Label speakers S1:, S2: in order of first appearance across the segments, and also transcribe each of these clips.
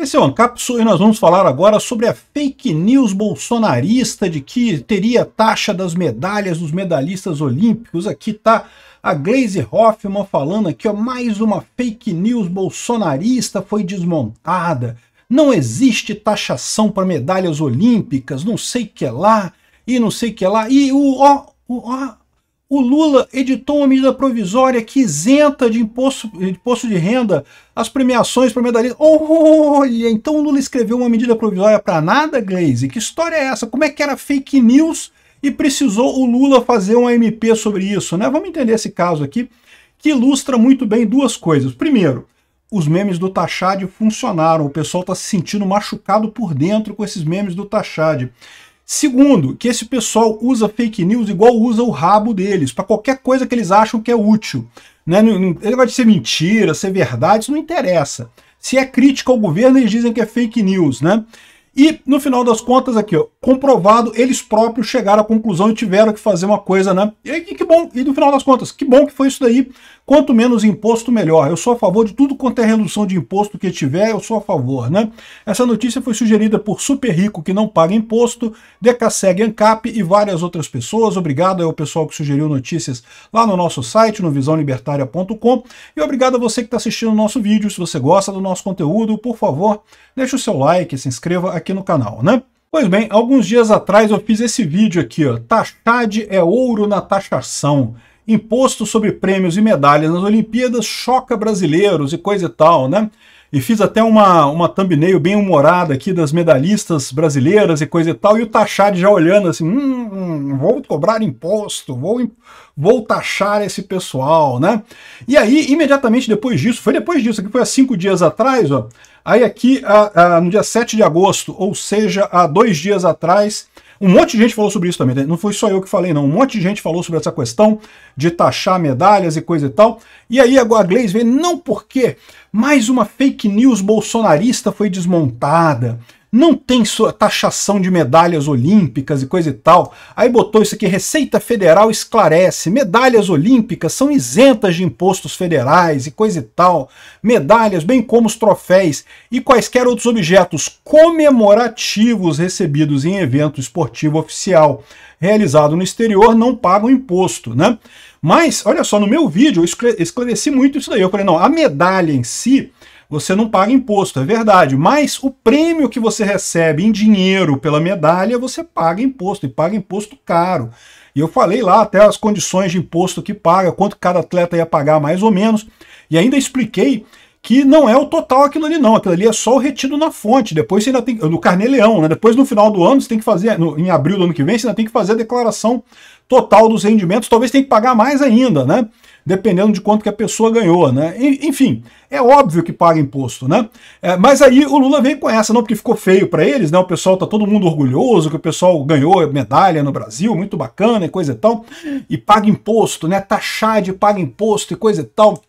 S1: Esse é o Ancapso e nós vamos falar agora sobre a fake news bolsonarista de que teria taxa das medalhas dos medalhistas olímpicos. Aqui tá a Glaze Hoffman falando aqui, ó, mais uma fake news bolsonarista foi desmontada. Não existe taxação para medalhas olímpicas, não sei que é lá e não sei que é lá. E o, ó, o, ó, o Lula editou uma medida provisória que isenta de imposto, imposto de renda as premiações para medalhista. Olha, então o Lula escreveu uma medida provisória para nada, Glaze? Que história é essa? Como é que era fake news e precisou o Lula fazer uma MP sobre isso, né? Vamos entender esse caso aqui, que ilustra muito bem duas coisas. Primeiro, os memes do Tachad funcionaram. O pessoal está se sentindo machucado por dentro com esses memes do Tachad. Segundo, que esse pessoal usa fake news igual usa o rabo deles, para qualquer coisa que eles acham que é útil. Né? Ele vai ser mentira, ser verdade, isso não interessa. Se é crítica ao governo, eles dizem que é fake news, né? E, no final das contas, aqui, ó, comprovado, eles próprios chegaram à conclusão e tiveram que fazer uma coisa, né? E, que bom, e no final das contas, que bom que foi isso daí. Quanto menos imposto, melhor. Eu sou a favor de tudo quanto é redução de imposto que tiver, eu sou a favor, né? Essa notícia foi sugerida por Super Rico, que não paga imposto, Decaseg Ancap e várias outras pessoas. Obrigado ao pessoal que sugeriu notícias lá no nosso site, no visãolibertaria.com. E obrigado a você que está assistindo o nosso vídeo. Se você gosta do nosso conteúdo, por favor, deixe o seu like, se inscreva aqui aqui no canal, né? Pois bem, alguns dias atrás eu fiz esse vídeo aqui, ó. Taxade é ouro na taxação. Imposto sobre prêmios e medalhas nas Olimpíadas choca brasileiros e coisa e tal, né? e fiz até uma, uma thumbnail bem humorada aqui das medalhistas brasileiras e coisa e tal, e o Tachad já olhando assim, hum, hum, vou cobrar imposto, vou, vou taxar esse pessoal, né? E aí, imediatamente depois disso, foi depois disso, aqui foi há cinco dias atrás, ó, aí aqui a, a, no dia 7 de agosto, ou seja, há dois dias atrás, um monte de gente falou sobre isso também, né? não foi só eu que falei, não. Um monte de gente falou sobre essa questão de taxar medalhas e coisa e tal. E aí a Gleis vê, não porque mais uma fake news bolsonarista foi desmontada não tem sua taxação de medalhas olímpicas e coisa e tal. Aí botou isso aqui: Receita Federal esclarece: medalhas olímpicas são isentas de impostos federais e coisa e tal. Medalhas, bem como os troféis e quaisquer outros objetos comemorativos recebidos em evento esportivo oficial realizado no exterior não pagam imposto, né? Mas, olha só, no meu vídeo eu esclareci muito isso daí. Eu falei: não, a medalha em si você não paga imposto, é verdade, mas o prêmio que você recebe em dinheiro pela medalha, você paga imposto, e paga imposto caro. E eu falei lá até as condições de imposto que paga, quanto cada atleta ia pagar mais ou menos, e ainda expliquei que não é o total aquilo ali não, aquilo ali é só o retido na fonte, depois você ainda tem, no Carneleão, né? depois no final do ano você tem que fazer, no, em abril do ano que vem, você ainda tem que fazer a declaração total dos rendimentos, talvez tenha que pagar mais ainda, né? dependendo de quanto que a pessoa ganhou, né? Enfim, é óbvio que paga imposto, né? É, mas aí o Lula vem com essa, não porque ficou feio para eles, né? O pessoal tá todo mundo orgulhoso que o pessoal ganhou medalha no Brasil, muito bacana e coisa e tal, e paga imposto, né? de paga imposto e coisa e tal.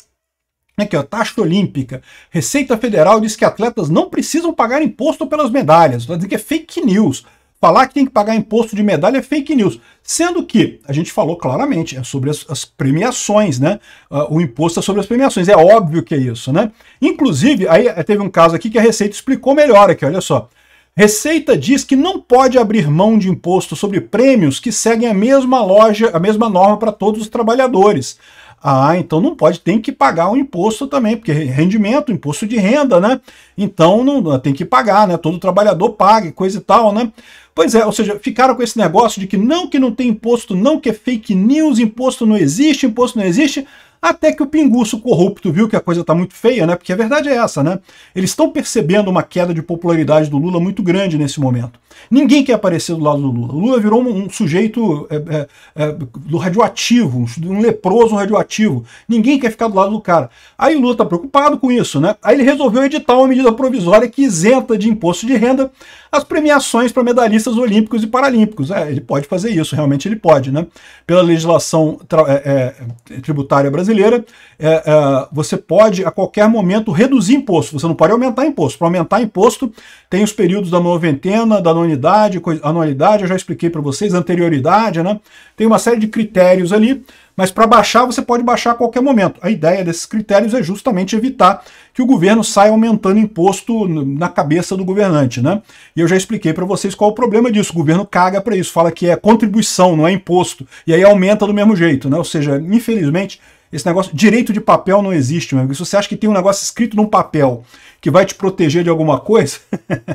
S1: Aqui, ó, taxa olímpica. Receita Federal diz que atletas não precisam pagar imposto pelas medalhas. Tá dizendo que é fake news. Falar que tem que pagar imposto de medalha é fake news. Sendo que, a gente falou claramente, é sobre as, as premiações, né? Uh, o imposto é sobre as premiações, é óbvio que é isso, né? Inclusive, aí eh, teve um caso aqui que a Receita explicou melhor aqui, olha só. Receita diz que não pode abrir mão de imposto sobre prêmios que seguem a mesma loja, a mesma norma para todos os trabalhadores. Ah, então não pode, tem que pagar o um imposto também, porque rendimento, imposto de renda, né? Então não tem que pagar, né? Todo trabalhador paga, coisa e tal, né? Pois é, ou seja, ficaram com esse negócio de que não que não tem imposto, não que é fake news, imposto não existe, imposto não existe. Até que o pinguço corrupto viu que a coisa tá muito feia, né? Porque a verdade é essa, né? Eles estão percebendo uma queda de popularidade do Lula muito grande nesse momento. Ninguém quer aparecer do lado do Lula. O Lula virou um, um sujeito é, é, é, do radioativo, um, leproso radioativo. Ninguém quer ficar do lado do cara. Aí o Lula tá preocupado com isso, né? Aí ele resolveu editar uma medida provisória que isenta de imposto de renda as premiações para medalhistas olímpicos e paralímpicos. É, ele pode fazer isso, realmente ele pode, né? Pela legislação é, é, tributária brasileira brasileira, é, é, você pode a qualquer momento reduzir imposto, você não pode aumentar imposto. Para aumentar imposto, tem os períodos da noventena, da anuidade, anualidade, eu já expliquei para vocês, anterioridade, né? Tem uma série de critérios ali, mas para baixar você pode baixar a qualquer momento. A ideia desses critérios é justamente evitar que o governo saia aumentando imposto na cabeça do governante, né? E eu já expliquei para vocês qual é o problema disso. O governo caga para isso, fala que é contribuição, não é imposto, e aí aumenta do mesmo jeito, né? Ou seja, infelizmente esse negócio, direito de papel não existe, meu amigo. Se você acha que tem um negócio escrito num papel que vai te proteger de alguma coisa,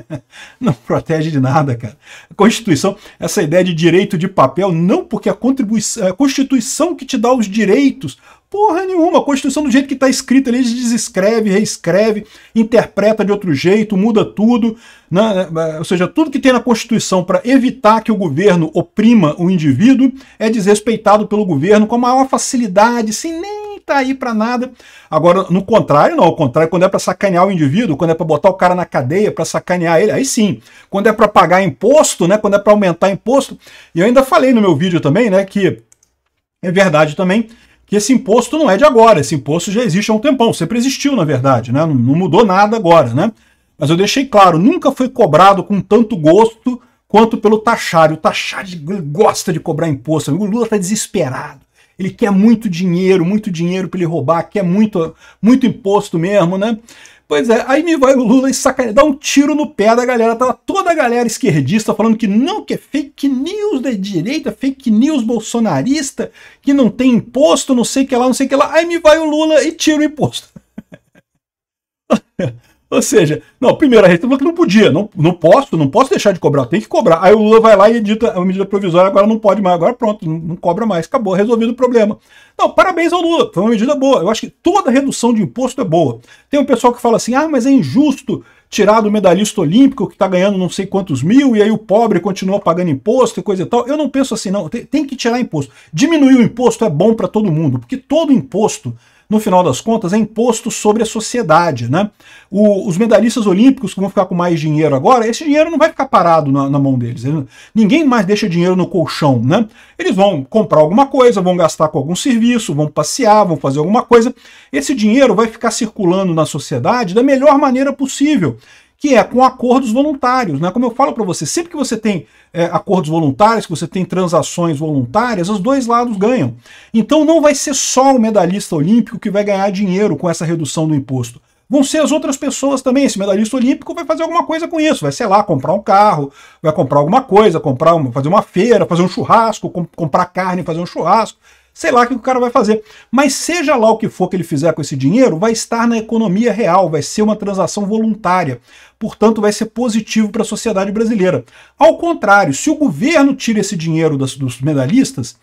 S1: não protege de nada, cara. A Constituição, essa ideia de direito de papel, não porque a, é a Constituição que te dá os direitos Porra nenhuma, a Constituição do jeito que está escrita ali, desescreve, reescreve, interpreta de outro jeito, muda tudo. Né? É, ou seja, tudo que tem na Constituição para evitar que o governo oprima o indivíduo é desrespeitado pelo governo com a maior facilidade, sem nem tá aí para nada. Agora, no contrário, não. Ao contrário, quando é para sacanear o indivíduo, quando é para botar o cara na cadeia, para sacanear ele, aí sim. Quando é para pagar imposto, né? quando é para aumentar imposto. E eu ainda falei no meu vídeo também né, que é verdade também que esse imposto não é de agora, esse imposto já existe há um tempão, sempre existiu, na verdade, né? não, não mudou nada agora. Né? Mas eu deixei claro, nunca foi cobrado com tanto gosto quanto pelo taxário. O taxário gosta de cobrar imposto, O Lula está desesperado. Ele quer muito dinheiro, muito dinheiro para ele roubar, quer muito, muito imposto mesmo, né? Pois é, aí me vai o Lula e sacaneia, dá um tiro no pé da galera. Tava tá toda a galera esquerdista falando que não, que é fake news da direita, fake news bolsonarista, que não tem imposto, não sei o que lá, não sei o que lá. Aí me vai o Lula e tira o imposto. Ou seja, não, primeiro a Receita falou que não podia, não, não posso, não posso deixar de cobrar, tem que cobrar. Aí o Lula vai lá e edita é a medida provisória, agora não pode mais, agora pronto, não, não cobra mais, acabou, resolvido o problema. Não, parabéns ao Lula, foi uma medida boa. Eu acho que toda redução de imposto é boa. Tem um pessoal que fala assim, ah, mas é injusto tirar do medalhista olímpico que está ganhando não sei quantos mil e aí o pobre continua pagando imposto e coisa e tal. Eu não penso assim, não, tem, tem que tirar imposto. Diminuir o imposto é bom para todo mundo, porque todo imposto no final das contas, é imposto sobre a sociedade. Né? O, os medalhistas olímpicos que vão ficar com mais dinheiro agora, esse dinheiro não vai ficar parado na, na mão deles. Eles, ninguém mais deixa dinheiro no colchão. Né? Eles vão comprar alguma coisa, vão gastar com algum serviço, vão passear, vão fazer alguma coisa. Esse dinheiro vai ficar circulando na sociedade da melhor maneira possível que é com acordos voluntários. Né? Como eu falo para você, sempre que você tem é, acordos voluntários, que você tem transações voluntárias, os dois lados ganham. Então não vai ser só o medalhista olímpico que vai ganhar dinheiro com essa redução do imposto. Vão ser as outras pessoas também. Esse medalhista olímpico vai fazer alguma coisa com isso. Vai, sei lá, comprar um carro, vai comprar alguma coisa, comprar uma, fazer uma feira, fazer um churrasco, comprar carne, fazer um churrasco sei lá o que o cara vai fazer. Mas seja lá o que for que ele fizer com esse dinheiro, vai estar na economia real, vai ser uma transação voluntária. Portanto, vai ser positivo para a sociedade brasileira. Ao contrário, se o governo tira esse dinheiro das, dos medalhistas,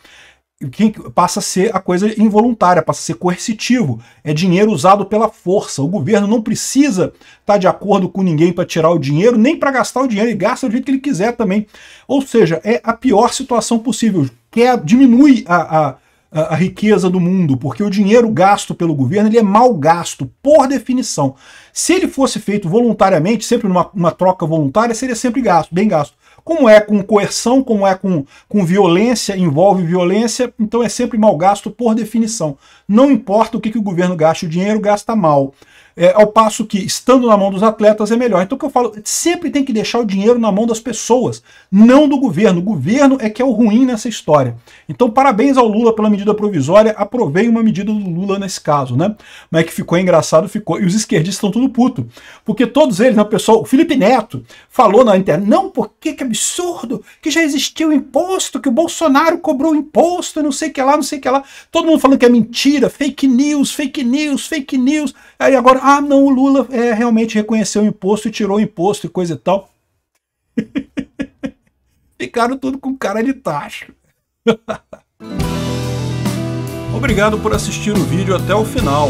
S1: passa a ser a coisa involuntária, passa a ser coercitivo. É dinheiro usado pela força. O governo não precisa estar tá de acordo com ninguém para tirar o dinheiro, nem para gastar o dinheiro, ele gasta do jeito que ele quiser também. Ou seja, é a pior situação possível. Quer, diminui a, a a, a riqueza do mundo, porque o dinheiro gasto pelo governo ele é mal gasto, por definição. Se ele fosse feito voluntariamente, sempre numa troca voluntária, seria sempre gasto, bem gasto como é com coerção, como é com, com violência, envolve violência, então é sempre mal gasto por definição. Não importa o que, que o governo gasta, o dinheiro gasta mal. É, ao passo que, estando na mão dos atletas, é melhor. Então, o que eu falo, sempre tem que deixar o dinheiro na mão das pessoas, não do governo. O governo é que é o ruim nessa história. Então, parabéns ao Lula pela medida provisória. Aprovei uma medida do Lula nesse caso, né? Mas é que ficou engraçado, ficou. E os esquerdistas estão tudo puto. Porque todos eles, né, pessoal, o Felipe Neto falou na internet, não, por que, que absurdo, que já existiu imposto, que o Bolsonaro cobrou imposto, não sei o que lá, não sei o que lá. Todo mundo falando que é mentira, fake news, fake news, fake news. Aí agora, ah, não, o Lula é, realmente reconheceu o imposto e tirou o imposto e coisa e tal. Ficaram tudo com cara de tacho. Obrigado por assistir o vídeo até o final.